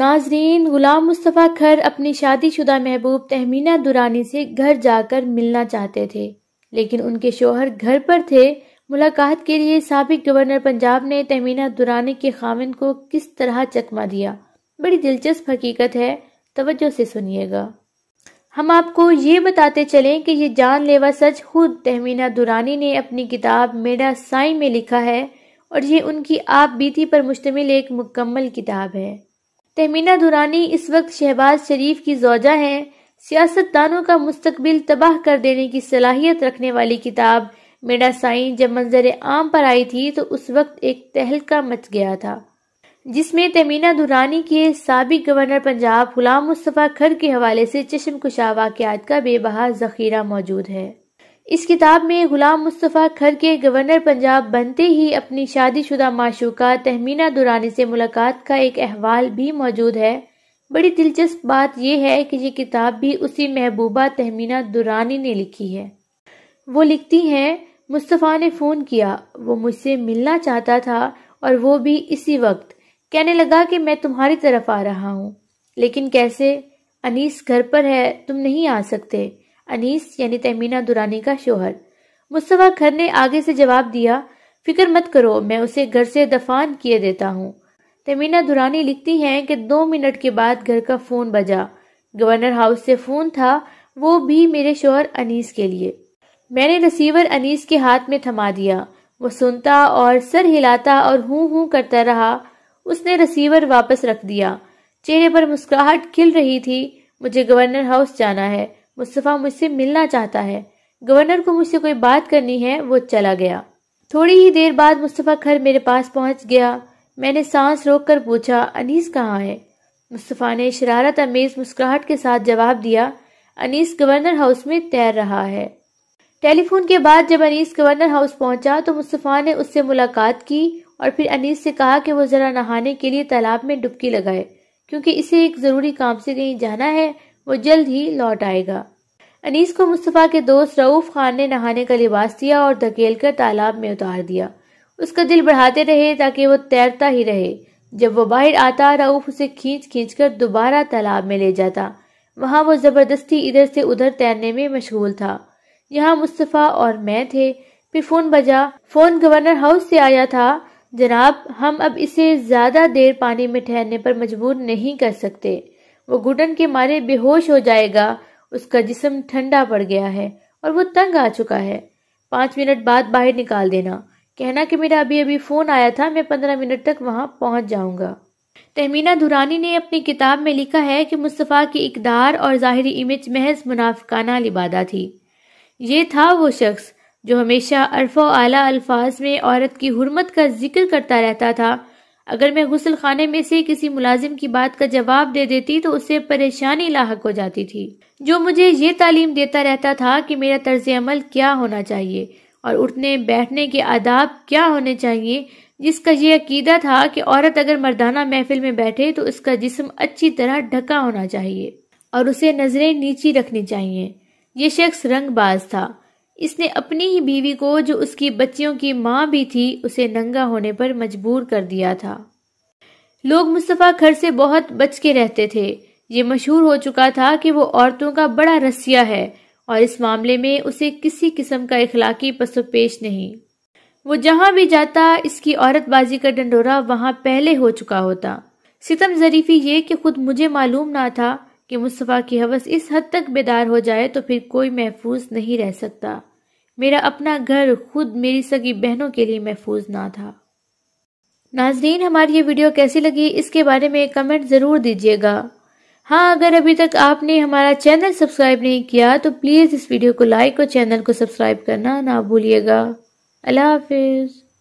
नाजरीन गुलाम मुस्तफ़ा खर अपनी शादीशुदा महबूब तहमीना दुरानी से घर जाकर मिलना चाहते थे लेकिन उनके शोहर घर पर थे मुलाकात के लिए सबक गवर्नर पंजाब ने तहमीना दुरानी के खामिन को किस तरह चकमा दिया बड़ी दिलचस्प हकीकत है तवज्जो से सुनिएगा हम आपको ये बताते चलें कि ये जानलेवा सच खुद तहमीना दुरानी ने अपनी किताब मेरा साई में लिखा है और ये उनकी आप बीती पर मुश्तमिल एक मुकम्मल किताब है तहमीना दुरानी इस वक्त शहबाज शरीफ की जोजा हैं सियासतदानों का मुस्तबिल तबाह कर देने की सलाहियत रखने वाली किताब मेडा साइन जब मंजर आम पर आई थी तो उस वक्त एक तहलका मच गया था जिसमें तमीना दुरानी के सबक गवर्नर पंजाब गुलाम मुस्तफ़ा खर के हवाले से चश्म कुशा वाक़ात का बेबहा ज़ख़ीरा मौजूद है इस किताब में गुलाम मुस्तफ़ा खर के गवर्नर पंजाब बनते ही अपनी शादीशुदा माशूका तहमीना दुरानी से मुलाकात का एक अहवाल भी मौजूद है बड़ी दिलचस्प बात यह है कि ये किताब भी उसी महबूबा तहमीना दुरानी ने लिखी है वो लिखती हैं मुस्तफ़ा ने फ़ोन किया वो मुझसे मिलना चाहता था और वो भी इसी वक्त कहने लगा कि मैं तुम्हारी तरफ आ रहा हूँ लेकिन कैसे अनीस घर पर है तुम नहीं आ सकते अनीस यानी तहमीना दुरानी का शोहर मुस्तफ़ा घर ने आगे से जवाब दिया फिक्र मत करो मैं उसे घर से दफान किए देता हूँ तमीना दुरानी लिखती हैं कि दो मिनट के बाद घर का फ़ोन बजा गवर्नर हाउस से फ़ोन था वो भी मेरे शोहर अनीस के लिए मैंने रिसीवर अनीस के हाथ में थमा दिया वो सुनता और सर हिलाता और हूँ हूँ करता रहा उसने रिसीवर वापस रख दिया चेहरे पर मुस्कुराहट खिल रही थी मुझे गवर्नर हाउस जाना है मुस्तफ़ा मुझसे मिलना चाहता है गवर्नर को मुझसे कोई बात करनी है वो चला गया थोड़ी ही देर बाद मुस्तफ़ा खर मेरे पास पहुंच गया मैंने सांस रोक कर पूछा अनीस कहाँ है मुस्तफ़ा ने शरारत अमेज मुस्कुराहट के साथ जवाब दिया अनीस गवर्नर हाउस में तैर रहा है टेलीफोन के बाद जब अनीस गवर्नर हाउस पहुंचा तो मुस्तफ़ा ने उससे मुलाकात की और फिर अनीस से कहा कि वो ज़रा नहाने के लिए तालाब में डुबकी लगाए क्योंकि इसे एक ज़रूरी काम से कहीं जाना है वो जल्द ही लौट आएगा अनीस को मुस्तफ़ा के दोस्त रऊफ खान ने नहाने का लिबास दिया और धकेल कर तालाब में उतार दिया उसका दिल बढ़ाते रहे ताकि वो तैरता ही रहे जब वो बाहर आता रऊफ उसे खींच खींच कर दोबारा तालाब में ले जाता वहाँ वो ज़बरदस्ती इधर से उधर तैरने में मशगूल था यहाँ मुस्तफ़ा और मैं थे फिर फ़ोन बजा फ़ोन गवर्नर हाउस से आया था जनाब हम अब इसे ज़्यादा देर पानी में ठहरने पर मजबूर नहीं कर सकते वो घुटन के मारे बेहोश हो जाएगा उसका जिसम ठंडा पड़ गया है और वो तंग आ चुका है पांच मिनट बाद बाहर निकाल देना कहना कि मेरा अभी अभी फ़ोन आया था मैं पंद्रह मिनट तक वहाँ पहुँच जाऊंगा तहमीना धुरानी ने अपनी किताब में लिखा है कि मुस्तफ़ा की इकदार और ज़ाहरी इमेज महज मुनाफकाना लिबादा थी ये था वो शख्स जो हमेशा अरफो आला अल्फाज में औरत की हरमत का जिक्र करता रहता था अगर मैं गुसल खाने में से किसी मुलाजिम की बात का जवाब दे देती तो उससे परेशानी लाक हो जाती थी जो मुझे ये तालीम देता रहता था कि मेरा तर्ज अमल क्या होना चाहिए और उठने बैठने के आदाब क्या होने चाहिए जिसका ये अकीदा था कि औरत अगर मर्दाना महफिल में बैठे तो उसका जिसम अच्छी तरह ढका होना चाहिए और उसे नज़रें नीची रखनी चाहिए ये शख्स रंगबाज था इसने अपनी ही बीवी को जो उसकी बच्चियों की माँ भी थी उसे नंगा होने पर मजबूर कर दिया था लोग मुस्तफ़ा घर से बहुत बच के रहते थे ये मशहूर हो चुका था कि वो औरतों का बड़ा रसिया है और इस मामले में उसे किसी किस्म का इखलाकी पेश नहीं वो जहाँ भी जाता इसकी औरतबाजी का डंडोरा वहाँ पहले हो चुका होता सितम जरीफी ये कि खुद मुझे मालूम ना था कि मुस्तफ़ा की हवस इस हद तक बेदार हो जाए तो फिर कोई महफूज नहीं रह सकता मेरा अपना घर खुद मेरी सगी बहनों के लिए महफूज ना था नाजरीन हमारी ये वीडियो कैसी लगी इसके बारे में कमेंट ज़रूर दीजिएगा हाँ अगर अभी तक आपने हमारा चैनल सब्सक्राइब नहीं किया तो प्लीज़ इस वीडियो को लाइक और चैनल को सब्सक्राइब करना ना भूलिएगा अल्लाह हाफिज़